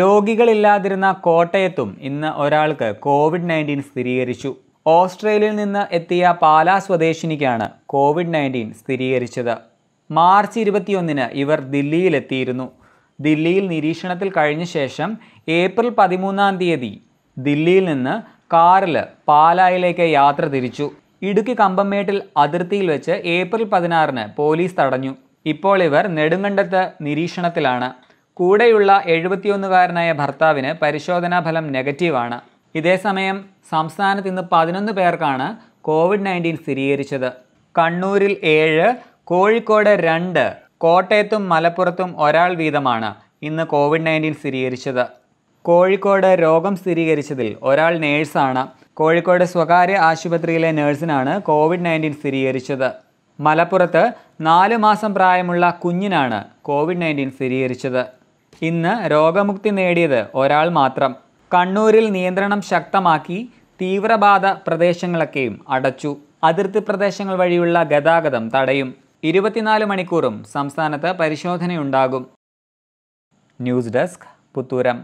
രോഗികളില്ലാതിരുന്ന കോട്ടയത്തും ഇന്ന് ഒരാൾക്ക് കോവിഡ് നയൻറ്റീൻ സ്ഥിരീകരിച്ചു ഓസ്ട്രേലിയയിൽ നിന്ന് എത്തിയ പാലാ സ്വദേശിനിക്കാണ് കോവിഡ് നയൻറ്റീൻ സ്ഥിരീകരിച്ചത് മാർച്ച് ഇരുപത്തിയൊന്നിന് ഇവർ ദില്ലിയിലെത്തിയിരുന്നു ദില്ലിയിൽ നിരീക്ഷണത്തിൽ കഴിഞ്ഞ ശേഷം ഏപ്രിൽ പതിമൂന്നാം തീയതി ദില്ലിയിൽ നിന്ന് കാറിൽ പാലായിലേക്ക് യാത്ര തിരിച്ചു ഇടുക്കി കമ്പമേട്ടിൽ അതിർത്തിയിൽ വെച്ച് ഏപ്രിൽ പതിനാറിന് പോലീസ് തടഞ്ഞു ഇപ്പോൾ ഇവർ നെടുങ്കണ്ടത്ത് നിരീക്ഷണത്തിലാണ് കൂടെയുള്ള എഴുപത്തിയൊന്നുകാരനായ ഭർത്താവിന് പരിശോധനാ ഫലം നെഗറ്റീവാണ് ഇതേസമയം സംസ്ഥാനത്ത് ഇന്ന് പതിനൊന്ന് പേർക്കാണ് കോവിഡ് നയൻറ്റീൻ സ്ഥിരീകരിച്ചത് കണ്ണൂരിൽ ഏഴ് കോഴിക്കോട് രണ്ട് കോട്ടയത്തും മലപ്പുറത്തും ഒരാൾ വീതമാണ് ഇന്ന് കോവിഡ് നയൻറ്റീൻ സ്ഥിരീകരിച്ചത് കോഴിക്കോട് രോഗം സ്ഥിരീകരിച്ചതിൽ ഒരാൾ നേഴ്സാണ് കോഴിക്കോട് സ്വകാര്യ ആശുപത്രിയിലെ നേഴ്സിനാണ് കോവിഡ് നയൻറ്റീൻ സ്ഥിരീകരിച്ചത് മലപ്പുറത്ത് നാല് മാസം പ്രായമുള്ള കുഞ്ഞിനാണ് കോവിഡ് നയൻറ്റീൻ സ്ഥിരീകരിച്ചത് ഇന്ന് രോഗമുക്തി നേടിയത് ഒരാൾ മാത്രം കണ്ണൂരിൽ നിയന്ത്രണം ശക്തമാക്കി തീവ്രബാധ പ്രദേശങ്ങളൊക്കെയും അടച്ചു അതിർത്തി പ്രദേശങ്ങൾ വഴിയുള്ള ഗതാഗതം തടയും ഇരുപത്തിനാല് മണിക്കൂറും സംസ്ഥാനത്ത് പരിശോധനയുണ്ടാകും ന്യൂസ് ഡെസ്ക് പുത്തൂരം